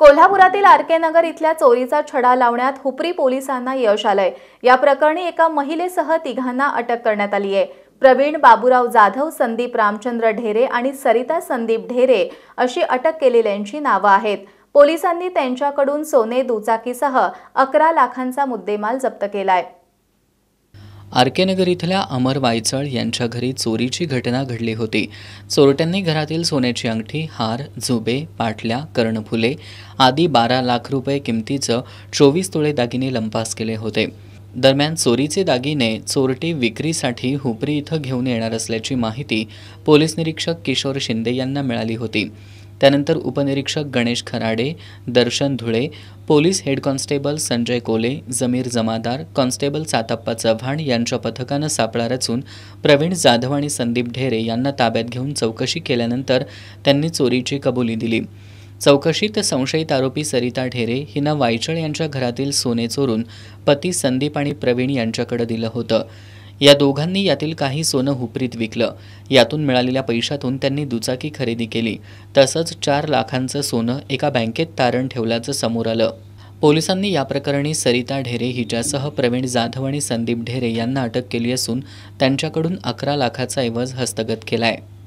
कोल्हापुरातील आर के नगर इथल्या चोरीचा छडा लावण्यात हुपरी पोलिसांना यश आलंय या प्रकरणी एका महिलेसह तिघांना अटक करण्यात आली आहे प्रवीण बाबुराव जाधव संदीप रामचंद्र ढेरे आणि सरिता संदीप ढेरे अशी अटक केलेल्यांची नावं आहेत पोलिसांनी त्यांच्याकडून सोने दुचाकीसह अकरा लाखांचा मुद्देमाल जप्त केलाय आरकेनगर इथल्या अमर वायचळ यांच्या घरी चोरीची घटना घडली होती चोरट्यांनी घरातील सोन्याची अंगठी हार झुबे पाटल्या कर्णफुले आदी बारा लाख रुपये किमतीचं चोवीस तोळे दागिने लंपास केले होते दरम्यान चोरीचे दागिने चोरटी विक्रीसाठी हुपरी इथं घेऊन येणार असल्याची माहिती पोलीस निरीक्षक किशोर शिंदे यांना मिळाली होती त्यानंतर उपनिरीक्षक Ganesh Kharade Darshan Dhule police head constable Sanjay Kole Jamir जमादार कॉन्स्टेबल सातप्पा चव्हाण यांच्या पथकानं सापळा रचून प्रवीण जाधव आणि संदीप ढेरे यांना ताब्यात घेऊन चौकशी केल्यानंतर त्यांनी चोरीची कबुली दिली चौकशीत संशयित आरोपी सरिता ढेरे हिनं वायचळ यांच्या घरातील सोने चोरून पती संदीप आणि प्रवीण यांच्याकडे दिलं होतं या दोघांनी यातील काही सोनं हुपरीत विकलं यातून मिळालेल्या पैशातून त्यांनी दुचाकी खरेदी केली तसंच चार लाखांचं सोनं एका बँकेत तारण ठेवल्याचं समोर आलं पोलिसांनी या प्रकरणी सरिता ढेरे हिच्यासह प्रवीण जाधव आणि संदीप ढेरे यांना अटक केली असून त्यांच्याकडून अकरा लाखाचा ऐवज हस्तगत केला आहे